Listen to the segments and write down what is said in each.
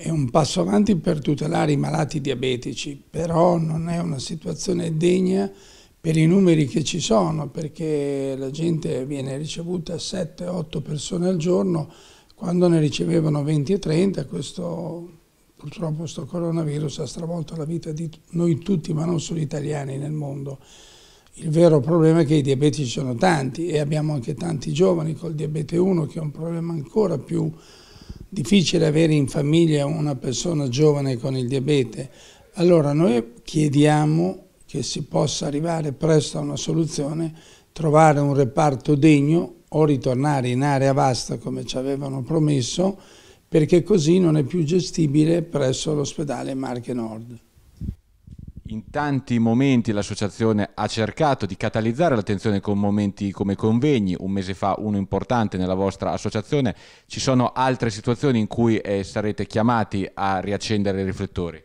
È un passo avanti per tutelare i malati diabetici, però non è una situazione degna per i numeri che ci sono, perché la gente viene ricevuta 7-8 persone al giorno, quando ne ricevevano 20 e 30, questo, purtroppo questo coronavirus ha stravolto la vita di noi tutti, ma non solo italiani nel mondo. Il vero problema è che i diabetici sono tanti e abbiamo anche tanti giovani col diabete 1 che è un problema ancora più difficile avere in famiglia una persona giovane con il diabete, allora noi chiediamo che si possa arrivare presto a una soluzione, trovare un reparto degno o ritornare in area vasta come ci avevano promesso, perché così non è più gestibile presso l'ospedale Marche Nord. In tanti momenti l'associazione ha cercato di catalizzare l'attenzione con momenti come convegni, un mese fa uno importante nella vostra associazione, ci sono altre situazioni in cui eh, sarete chiamati a riaccendere i riflettori?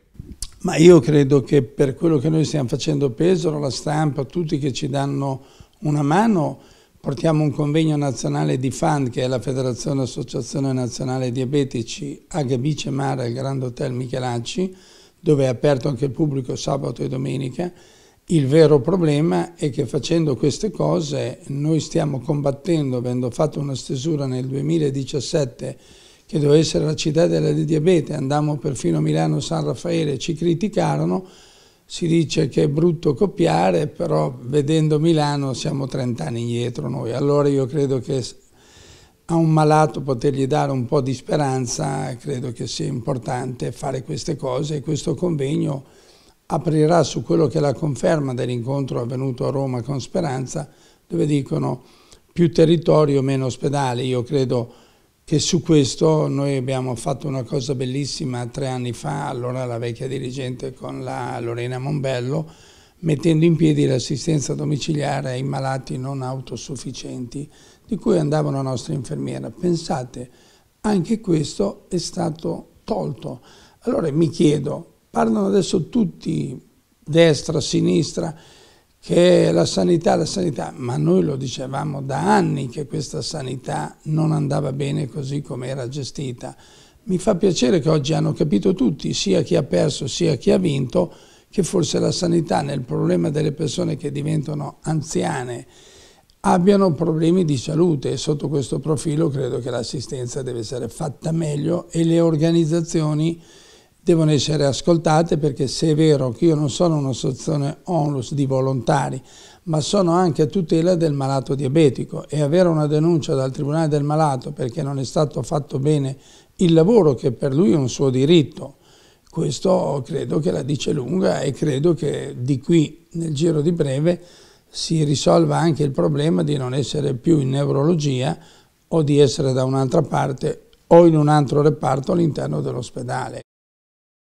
Ma io credo che per quello che noi stiamo facendo Pesaro, la stampa, tutti che ci danno una mano, portiamo un convegno nazionale di FAN, che è la Federazione Associazione Nazionale Diabetici, a Gabice Mare, al Grand Hotel Michelacci, dove è aperto anche il pubblico sabato e domenica, il vero problema è che facendo queste cose noi stiamo combattendo, avendo fatto una stesura nel 2017 che doveva essere la città della diabete, andammo perfino a Milano San Raffaele, ci criticarono, si dice che è brutto copiare, però vedendo Milano siamo 30 anni indietro noi. Allora io credo che a un malato potergli dare un po' di speranza, credo che sia importante fare queste cose e questo convegno aprirà su quello che è la conferma dell'incontro avvenuto a Roma con Speranza, dove dicono più territorio, meno ospedali. Io credo che su questo noi abbiamo fatto una cosa bellissima tre anni fa, allora la vecchia dirigente con la Lorena Mombello, mettendo in piedi l'assistenza domiciliare ai malati non autosufficienti, di cui andava una nostra infermiera. Pensate, anche questo è stato tolto. Allora mi chiedo, parlano adesso tutti, destra, sinistra, che la sanità, la sanità, ma noi lo dicevamo da anni che questa sanità non andava bene così come era gestita. Mi fa piacere che oggi hanno capito tutti, sia chi ha perso sia chi ha vinto, che forse la sanità nel problema delle persone che diventano anziane abbiano problemi di salute e sotto questo profilo credo che l'assistenza deve essere fatta meglio e le organizzazioni devono essere ascoltate perché se è vero che io non sono un'associazione onlus di volontari ma sono anche a tutela del malato diabetico e avere una denuncia dal Tribunale del Malato perché non è stato fatto bene il lavoro che per lui è un suo diritto questo credo che la dice lunga e credo che di qui nel giro di breve si risolva anche il problema di non essere più in neurologia o di essere da un'altra parte o in un altro reparto all'interno dell'ospedale.